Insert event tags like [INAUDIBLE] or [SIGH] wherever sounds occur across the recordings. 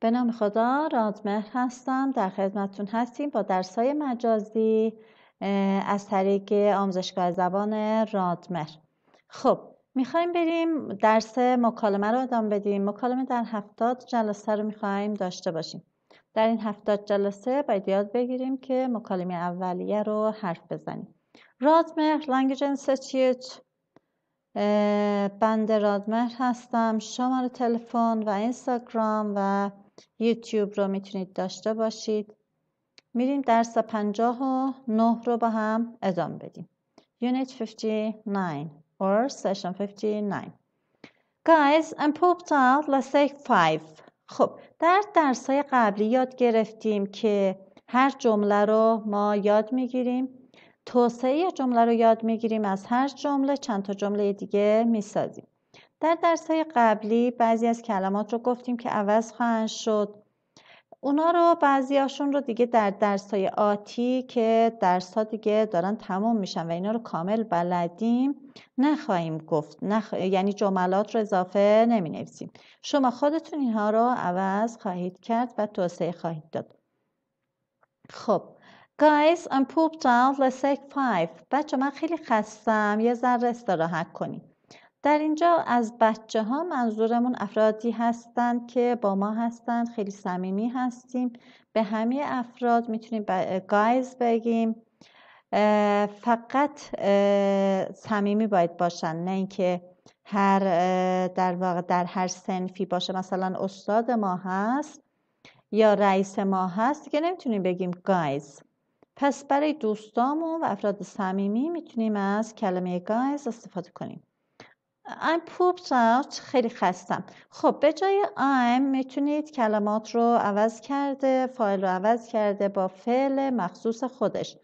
به نام خدا رادمهر هستم در خدمتتون هستیم با درسای مجازی از طریق آموزشگاه زبان رادمر خب میخوایم بریم درس مکالمه رو ادامه بدیم مکالمه در هفتاد جلسه رو میخوایم داشته باشیم در این هفتاد جلسه باید یاد بگیریم که مکالمه اولیه رو حرف بزنیم رادمهر لنگویج انستیتیوت بند رادمر هستم شماره تلفن و اینستاگرام و یوتیوب رو میتونید داشته باشید میریم درس 59 رو با هم ادامه بدیم Unit 59 or Session 59 Guys, I'm popped out, let's say 5 خب در درس های قبلی یاد گرفتیم که هر جمله رو ما یاد میگیریم توسعه جمله رو یاد میگیریم از هر جمله چند تا جمله دیگه میسازیم در درس های قبلی بعضی از کلمات رو گفتیم که عوض خواهند شد اونا رو بعضی هاشون رو دیگه در درس های آتی که درس ها دیگه دارن تمام میشن و اینا رو کامل بلدیم نخواهیم گفت نخ... یعنی جملات رو اضافه نمی نویسیم شما خودتون اینها رو عوض خواهید کرد و توسعه خواهید داد خب Guys, I'm pooped out, let's take five. بچه من خیلی خستم. یه ذره استراحت کنیم. در اینجا از بچه ها منظورمون افرادی هستند که با ما هستند خیلی صمیمی هستیم به همه افراد میتونیم گایز بگیم فقط صمیمی باید باشن نه اینکه هر در واقع در هر سنفی باشه مثلا استاد ما هست یا رئیس ما هست که نمیتونیم بگیم گایز پس برای دوستامون و افراد صمیمی میتونیم از کلمه گایز استفاده کنیم I'm pooped out خیلی خستم خب به جای I'm میتونید کلمات رو عوض کرده فایل رو عوض کرده با فعل مخصوص خودش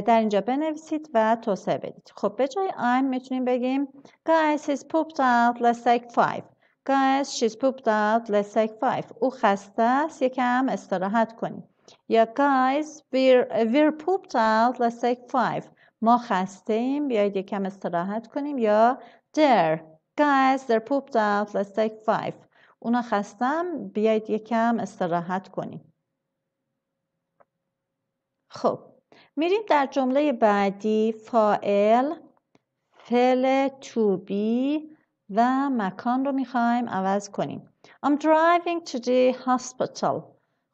در اینجا بنویسید و توسعه بدید خب به جای I'm میتونیم بگیم Guys he's pooped out let's take five Guys she's pooped out let's take five او خسته است یکم استراحت کنیم یا Guys we're, we're pooped out let's take five ما خسته ایم بیایید یکم استراحت کنیم یا there guys they're pooped out let's take five اونا خستم بیایید یکم استراحت کنیم خب میریم در جمله بعدی فائل فعل to be و مکان رو میخوایم عوض کنیم I'm driving to the hospital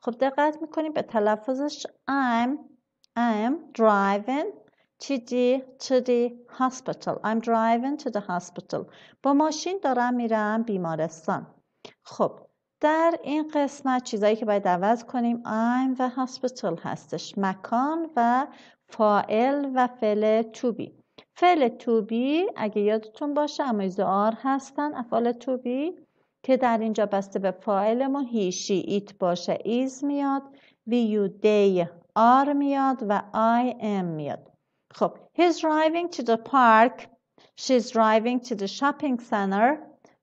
خب دقت میکنیم به تلفظش I'm I'm driving چیجی the hospital I'm driving to the hospital با ماشین دارم میرم بیمارستان خب در این قسمت چیزایی که باید عوض کنیم I'm و hospital هستش مکان و فائل و فعل توبی فعل توبی اگه یادتون باشه ایز آر هستن افعال توبی که در اینجا بسته به ما هیشی ایت باشه ایز میاد وی یو دی آر میاد و آی ام میاد خب he's driving to the park she's driving to the shopping center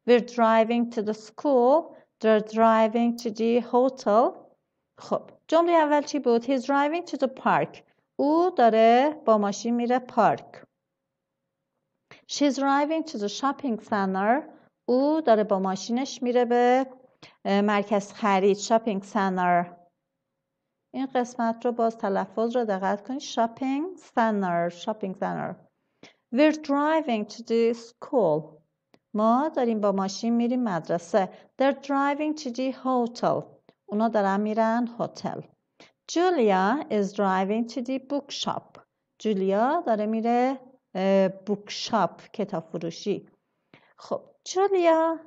we're driving to the school they're driving to the hotel خب جمله اول چی بود he's driving to the park او داره با ماشین میره پارک she's driving to the shopping center او داره با ماشینش میره به مرکز خرید shopping center این قسمت رو باز تلفظ رو دقت کنید شاپینگ سنر شاپینگ سنر we're driving to the school ما داریم با ماشین میریم مدرسه they're driving to the hotel اونا دارن میرن هتل Julia is driving to the bookshop جولیا داره میره بوکشاپ کتاب فروشی خب جولیا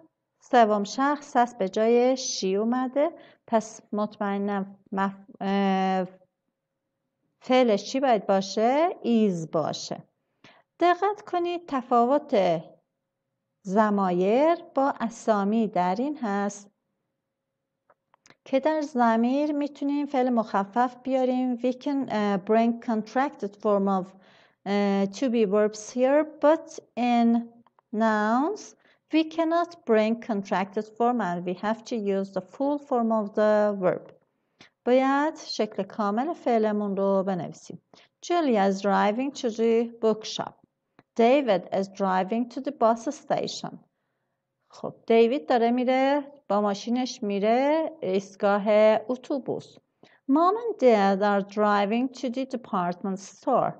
سوم شخص هست به جای شی اومده پس مطمئنم فعلش چی باید باشه؟ ایز باشه دقت کنید تفاوت زمایر با اسامی در این هست که در زمیر میتونیم فعل مخفف بیاریم we can bring contracted form of to be verbs here but in nouns We cannot bring contracted form and we have to use the full form of the verb. باید شکل کامل فعلمون رو بنویسیم. Julia is driving to the bookshop. David is driving to the bus station. خب دیوید داره میره با ماشینش میره ایستگاه اتوبوس. Mom and Dad are driving to the department store.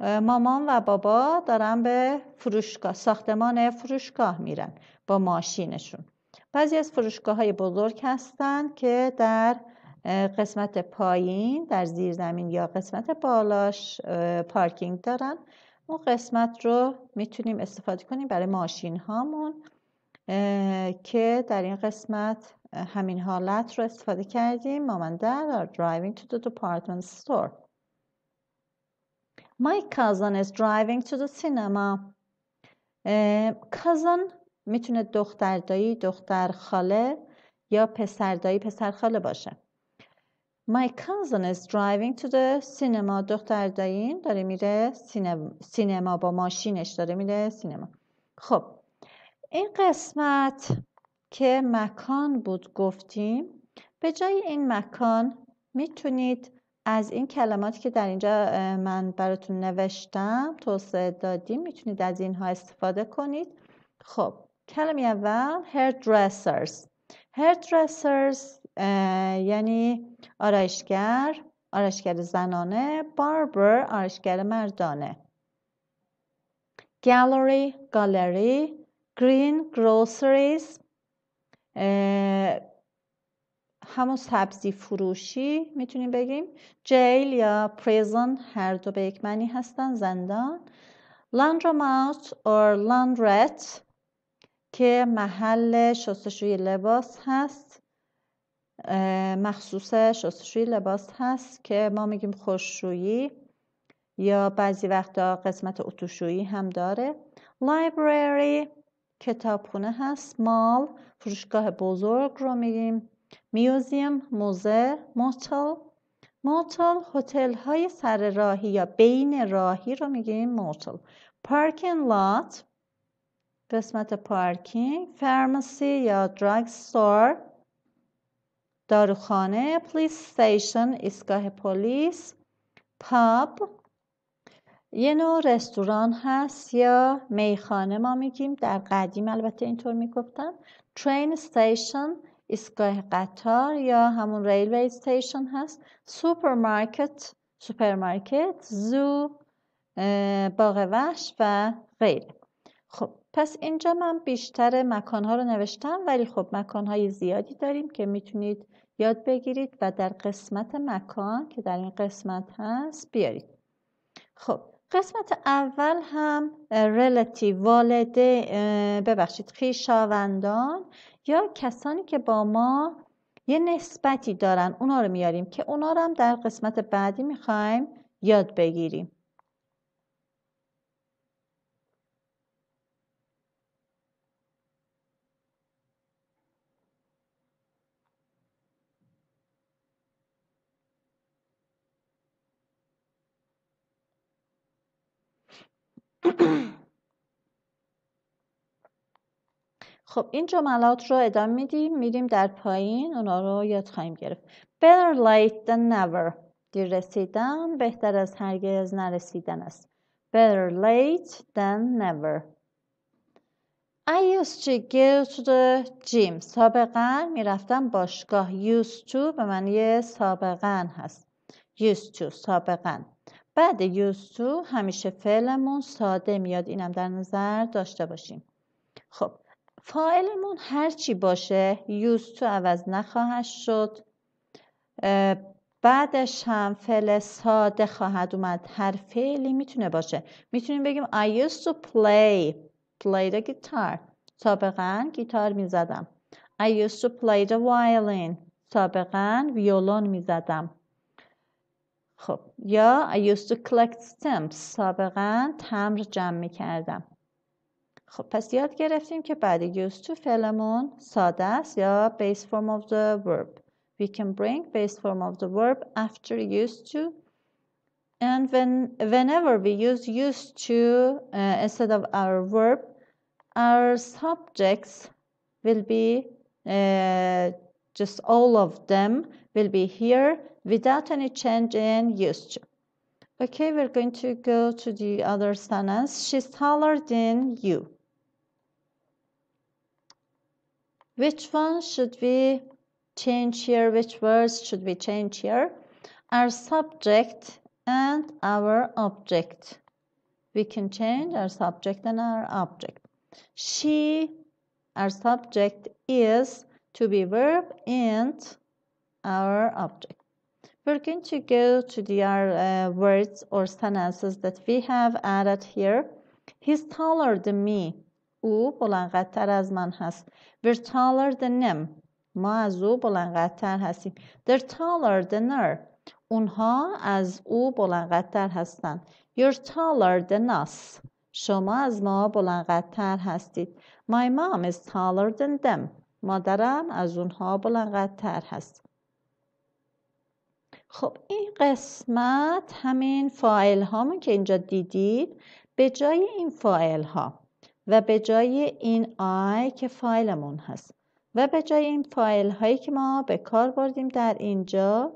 مامان و بابا دارن به فروشگاه ساختمان فروشگاه میرن با ماشینشون بعضی از فروشگاه های بزرگ هستن که در قسمت پایین در زیر یا قسمت بالاش پارکینگ دارن اون قسمت رو میتونیم استفاده کنیم برای ماشین هامون که در این قسمت همین حالت رو استفاده کردیم مامان در درایوینگ تو دو دپارتمنت My cousin is driving to the cinema. cousin میتونه دختر دایی دختر خاله یا پسر دایی پسر خاله باشه My cousin is driving to the cinema دختر دایی داره میره سینما با ماشینش داره میره سینما خب این قسمت که مکان بود گفتیم به جای این مکان میتونید از این کلماتی که در اینجا من براتون نوشتم توسعه دادیم میتونید از اینها استفاده کنید خب کلمه اول hairdressers hairdressers یعنی آرایشگر آرایشگر زنانه باربر آرایشگر مردانه گالری گالری green groceries همون سبزی فروشی میتونیم بگیم جیل یا پریزن هر دو به یک معنی هستن زندان لاندرومات اور لاندرت که محل شستشوی لباس هست مخصوص شستشوی لباس هست که ما میگیم خوششویی یا بعضی وقتا قسمت اتوشویی هم داره لایبرری کتابخونه هست مال فروشگاه بزرگ رو میگیم میوزیم موزه موتل موتل هتل های سر راهی یا بین راهی رو میگیم موتل پارکینگ لات قسمت پارکینگ فرمسی یا دراگ ستور داروخانه پلیس استیشن ایستگاه پلیس پاب یه نوع رستوران هست یا میخانه ما میگیم در قدیم البته اینطور میگفتن ترین استیشن ایستگاه قطار یا همون ریلوی استیشن هست سوپرمارکت سوپرمارکت زو باغ وحش و غیره خب پس اینجا من بیشتر مکانها رو نوشتم ولی خب مکانهای زیادی داریم که میتونید یاد بگیرید و در قسمت مکان که در این قسمت هست بیارید خب قسمت اول هم رلتی والده ببخشید خیشاوندان یا کسانی که با ما یه نسبتی دارن اونا رو میاریم که اونا رو هم در قسمت بعدی میخوایم یاد بگیریم [CLEARS THROAT] خب این جملات رو ادامه میدیم میریم در پایین اونا رو یاد خواهیم گرفت better late than never دیر رسیدن بهتر از هرگز نرسیدن است better late than never I used to go to the gym سابقا میرفتم باشگاه used to به معنی سابقا هست used to سابقا بعد used to همیشه فعلمون ساده میاد اینم در نظر داشته باشیم خب فاعلمون هرچی باشه یوز تو عوض نخواهد شد بعدش هم فعل ساده خواهد اومد هر فعلی میتونه باشه میتونیم بگیم I used to play play the guitar سابقا گیتار میزدم I used to play the violin سابقا ویولون میزدم خب یا I used to collect stamps سابقا تمر جمع میکردم خب پس یاد گرفتیم که بعد used to فعلمون ساده است یا base form of the verb we can bring base form of the verb after used to and when whenever we use used to uh, instead of our verb our subjects will be uh, just all of them will be here without any change in used to okay we're going to go to the other sentence she's taller than you Which one should we change here? Which words should we change here? Our subject and our object. We can change our subject and our object. She, our subject is to be verb and our object. We're going to go to the uh, words or sentences that we have added here. He's taller than me. او بلندتر از من هست We're taller than them ما از او بلندتر هستیم They're taller than her اونها از او بلندتر هستند You're taller than us شما از ما بلندتر هستید My mom is taller than them مادرم از اونها بلندتر هست خب این قسمت همین فایل هامون که اینجا دیدید به جای این فایل ها و به جای این آی که فایلمون هست و به جای این فایل هایی که ما به کار بردیم در اینجا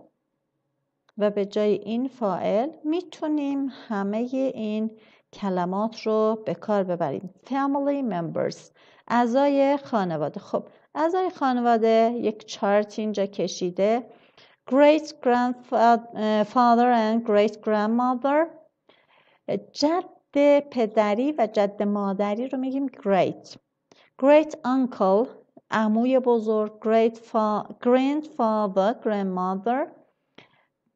و به جای این فایل میتونیم همه این کلمات رو به کار ببریم family members اعضای خانواده خب اعضای خانواده یک چارت اینجا کشیده great grandfather uh, and great grandmother جد جد پدری و جد مادری رو میگیم great great uncle عموی بزرگ great grandfather grandmother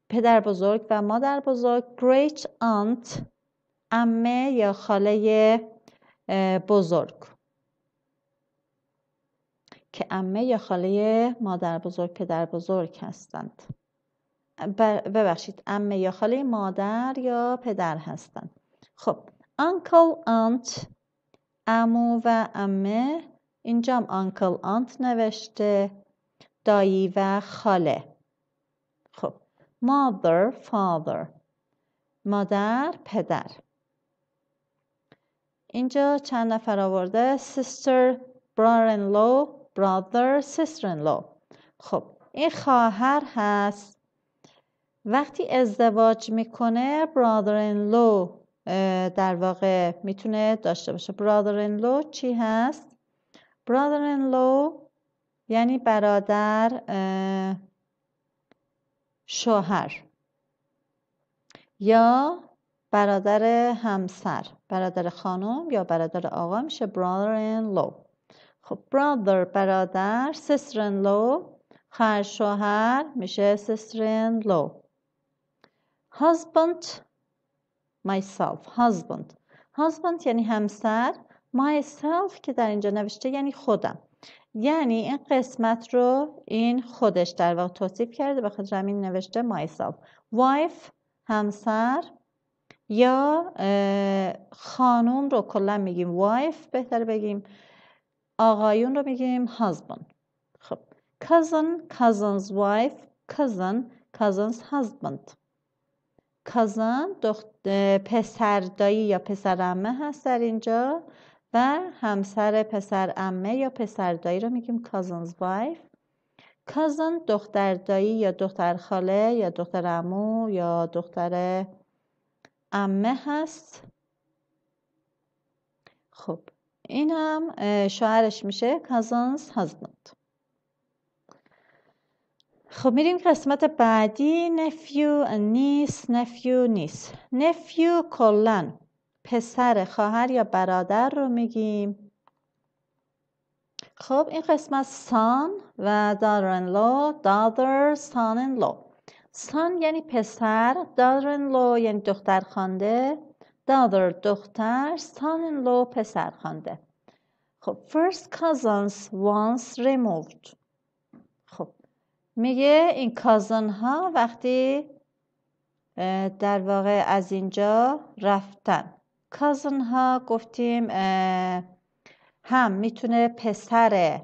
پدر بزرگ و مادر بزرگ great aunt امه یا خاله بزرگ که امه یا خاله مادر بزرگ پدر بزرگ هستند ببخشید امه یا خاله مادر یا پدر هستند خب انکل آنت، امو و امه اینجا هم آنت آنت نوشته دایی و خاله خب مادر، فادر، مادر پدر اینجا چند نفر آورده سیستر، brother in برادر، brother sister خب این خواهر هست وقتی ازدواج میکنه برادر in در واقع میتونه داشته باشه برادر ان لو چی هست برادر ان لو یعنی برادر شوهر یا برادر همسر برادر خانم یا برادر آقا میشه خب، برادر ان لو خب برادر برادر سستر ان لو خواهر شوهر میشه سستر ان لو myself husband husband یعنی همسر myself که در اینجا نوشته یعنی خودم یعنی این قسمت رو این خودش در واقع توصیف کرده به همین نوشته myself wife همسر یا خانوم رو کلا میگیم وایف بهتر بگیم آقایون رو میگیم husband خب cousin cousins wife cousin cousins husband کازان پسر دایی یا پسر امه هست در اینجا و همسر پسر امه یا پسر دایی رو میگیم کازانز وایف کازان دختر دایی یا دختر خاله یا دختر امو یا دختر امه هست خب این هم شوهرش میشه کازانز هازبند خب میریم قسمت بعدی نفیو نیس نفیو نیس نفیو کلن پسر خواهر یا برادر رو میگیم خب این قسمت سان و دادرن لو دادر سان لو سان یعنی پسر دادرن لو یعنی دختر خانده دادر دختر سان لو پسر خانده خب first cousins once removed خب میگه این کازن ها وقتی در واقع از اینجا رفتن کازن ها گفتیم هم میتونه پسر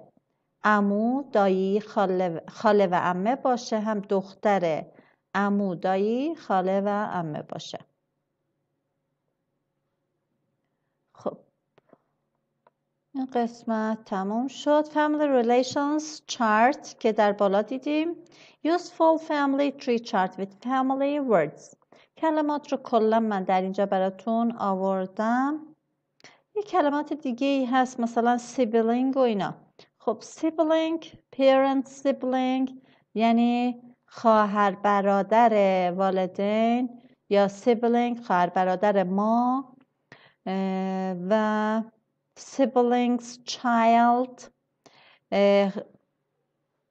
امو دایی خاله, خاله و امه باشه هم دختر امو دایی خاله و امه باشه خب این قسمت تموم شد Family Relations Chart که در بالا دیدیم Useful Family Tree Chart with Family Words کلمات رو کلا من در اینجا براتون آوردم یه کلمات دیگه ای هست مثلا سیبلینگ و اینا خب سیبلینگ پیرنت سیبلینگ یعنی خواهر برادر والدین یا سیبلینگ خواهر برادر ما و siblings child eh,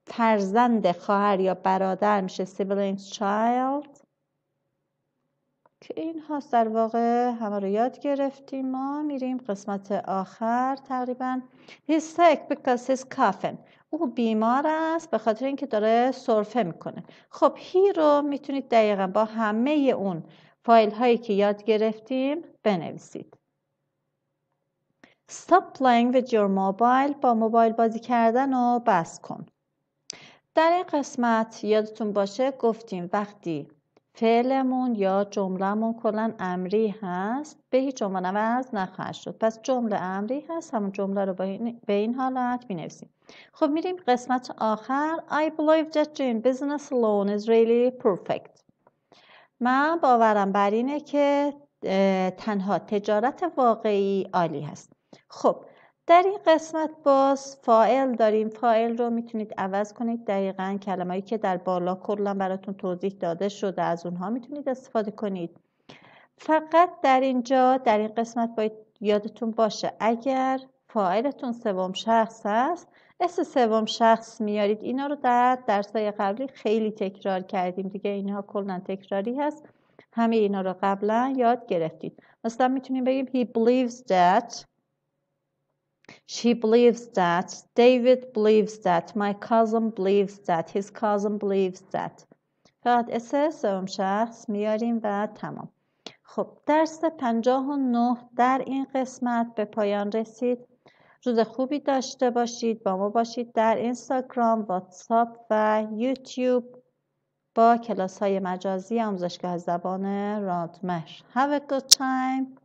فرزند خواهر یا برادر میشه siblings child که این هاست در واقع همه رو یاد گرفتیم ما میریم قسمت آخر تقریبا He's sick because he's coughing او بیمار است به خاطر اینکه داره صرفه میکنه خب هی رو میتونید دقیقا با همه اون فایل هایی که یاد گرفتیم بنویسید Stop playing with your mobile با موبایل بازی کردن رو بس کن در این قسمت یادتون باشه گفتیم وقتی فعلمون یا جملهمون کلا امری هست به هیچ عنوان عوض نخواهد شد پس جمله امری هست همون جمله رو به این حالت می خب میریم قسمت آخر I believe that doing business loan is really perfect من باورم بر اینه که تنها تجارت واقعی عالی هست خب در این قسمت باز فایل داریم فائل رو میتونید عوض کنید دقیقا کلمه که در بالا کلا براتون توضیح داده شده از اونها میتونید استفاده کنید فقط در اینجا در این قسمت باید یادتون باشه اگر فایلتون سوم شخص است اس سوم شخص میارید اینا رو در های قبلی خیلی تکرار کردیم دیگه اینها کلا تکراری هست همه اینا رو قبلا یاد گرفتید مثلا میتونیم بگیم he believes that She believes that. David believes that. My cousin believes that. His cousin believes that. فقط اسه سوم شخص میاریم و تمام. خب درس 59 در این قسمت به پایان رسید. روز خوبی داشته باشید. با ما باشید در اینستاگرام، واتساپ و یوتیوب با کلاس های مجازی آموزشگاه زبان رادمش. Have a good time.